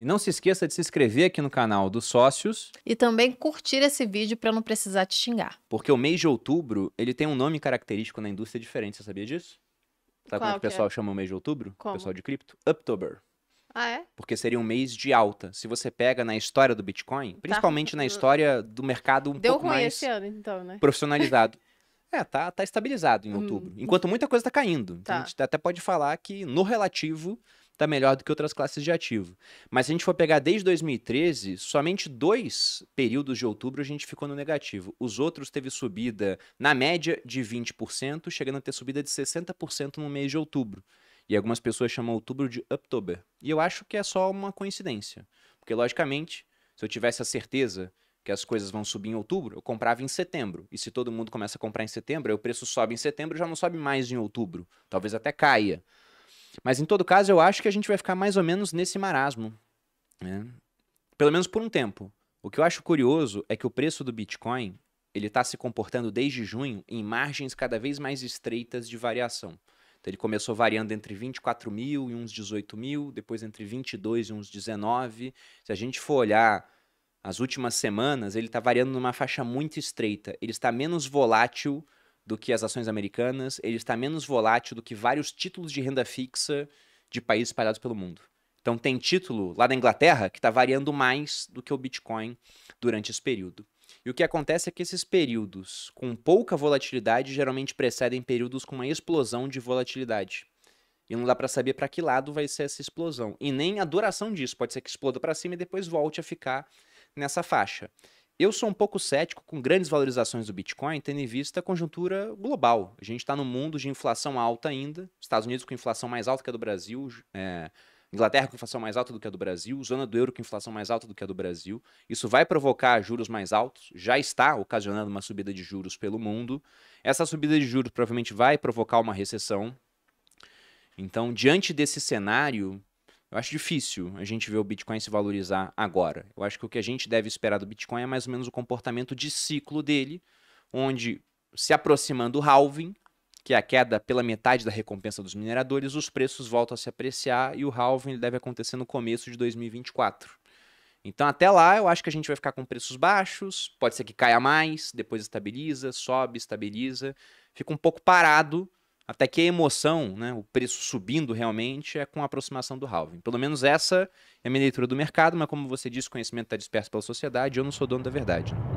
E não se esqueça de se inscrever aqui no canal dos sócios. E também curtir esse vídeo para não precisar te xingar. Porque o mês de outubro, ele tem um nome característico na indústria diferente, você sabia disso? Sabe Qual como é que o é? pessoal chama o mês de outubro? Como? O pessoal de cripto? Uptober. Ah, é? Porque seria um mês de alta. Se você pega na história do Bitcoin, tá. principalmente na história do mercado um Deu pouco mais esse ano, então, né? profissionalizado. É, tá, tá estabilizado em hum. outubro. Hum. Enquanto muita coisa tá caindo. Então a gente até pode falar que, no relativo, está melhor do que outras classes de ativo. Mas se a gente for pegar desde 2013, somente dois períodos de outubro a gente ficou no negativo. Os outros teve subida, na média, de 20%, chegando a ter subida de 60% no mês de outubro. E algumas pessoas chamam outubro de October. E eu acho que é só uma coincidência. Porque, logicamente, se eu tivesse a certeza que as coisas vão subir em outubro, eu comprava em setembro. E se todo mundo começa a comprar em setembro, aí o preço sobe em setembro já não sobe mais em outubro. Talvez até caia. Mas em todo caso, eu acho que a gente vai ficar mais ou menos nesse marasmo. Né? Pelo menos por um tempo. O que eu acho curioso é que o preço do Bitcoin ele está se comportando desde junho em margens cada vez mais estreitas de variação. Então, ele começou variando entre 24 mil e uns 18 mil, depois entre 22 e uns 19. Se a gente for olhar as últimas semanas, ele está variando numa faixa muito estreita. Ele está menos volátil do que as ações americanas, ele está menos volátil do que vários títulos de renda fixa de países espalhados pelo mundo. Então tem título lá da Inglaterra que está variando mais do que o Bitcoin durante esse período. E o que acontece é que esses períodos com pouca volatilidade geralmente precedem períodos com uma explosão de volatilidade. E não dá para saber para que lado vai ser essa explosão. E nem a duração disso. Pode ser que exploda para cima e depois volte a ficar nessa faixa. Eu sou um pouco cético com grandes valorizações do Bitcoin, tendo em vista a conjuntura global. A gente está no mundo de inflação alta ainda, Estados Unidos com inflação mais alta que a do Brasil, é, Inglaterra com inflação mais alta do que a do Brasil, zona do euro com inflação mais alta do que a do Brasil. Isso vai provocar juros mais altos, já está ocasionando uma subida de juros pelo mundo. Essa subida de juros provavelmente vai provocar uma recessão. Então, diante desse cenário, eu acho difícil a gente ver o Bitcoin se valorizar agora. Eu acho que o que a gente deve esperar do Bitcoin é mais ou menos o comportamento de ciclo dele, onde se aproximando do halving, que é a queda pela metade da recompensa dos mineradores, os preços voltam a se apreciar e o halving deve acontecer no começo de 2024. Então até lá eu acho que a gente vai ficar com preços baixos, pode ser que caia mais, depois estabiliza, sobe, estabiliza, fica um pouco parado até que a emoção, né, o preço subindo realmente, é com a aproximação do halving. Pelo menos essa é a minha leitura do mercado, mas como você disse, o conhecimento está disperso pela sociedade, eu não sou dono da verdade. Né?